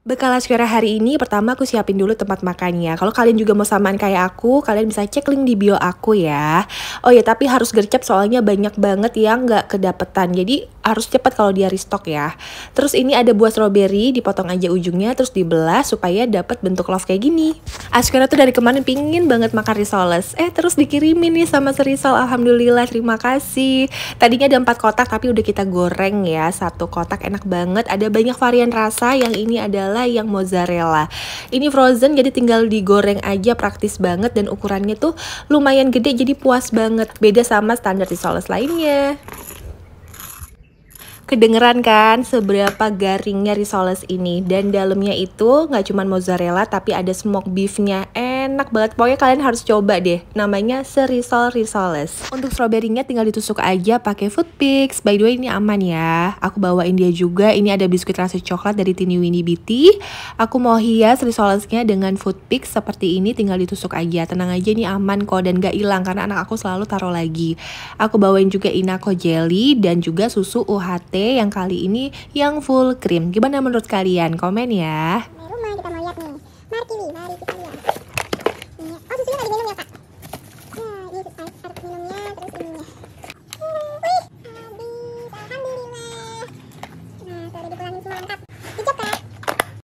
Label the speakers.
Speaker 1: Bekal Askara hari ini pertama aku siapin dulu tempat makannya. Kalau kalian juga mau samaan kayak aku, kalian bisa cek link di bio aku ya. Oh ya, tapi harus gercep soalnya banyak banget yang gak kedapetan. Jadi harus cepat kalau dia restock ya. Terus ini ada buah strawberry, dipotong aja ujungnya, terus dibelah supaya dapat bentuk love kayak gini. Askara tuh dari kemarin pingin banget makan risoles. Eh terus dikirimin nih sama serisol, alhamdulillah terima kasih. Tadinya ada empat kotak tapi udah kita goreng ya, satu kotak enak banget. Ada banyak varian rasa, yang ini adalah yang mozzarella. Ini frozen jadi tinggal digoreng aja praktis banget dan ukurannya tuh lumayan gede jadi puas banget. Beda sama standar risoles lainnya. Kedengeran kan seberapa garingnya risoles ini dan dalamnya itu nggak cuma mozzarella tapi ada smoked beefnya. Eh enak banget. Pokoknya kalian harus coba deh. Namanya serisol risoles. Untuk stroberinya tinggal ditusuk aja pakai food picks. By the way ini aman ya. Aku bawain dia juga. Ini ada biskuit rasa coklat dari Tini Winnie Beauty. Aku mau hias risolesnya dengan food picks seperti ini. Tinggal ditusuk aja. Tenang aja ini aman kok dan gak hilang karena anak aku selalu taruh lagi. Aku bawain juga Inako Jelly dan juga susu UHT yang kali ini yang full cream. Gimana menurut kalian? Komen ya.
Speaker 2: Remember.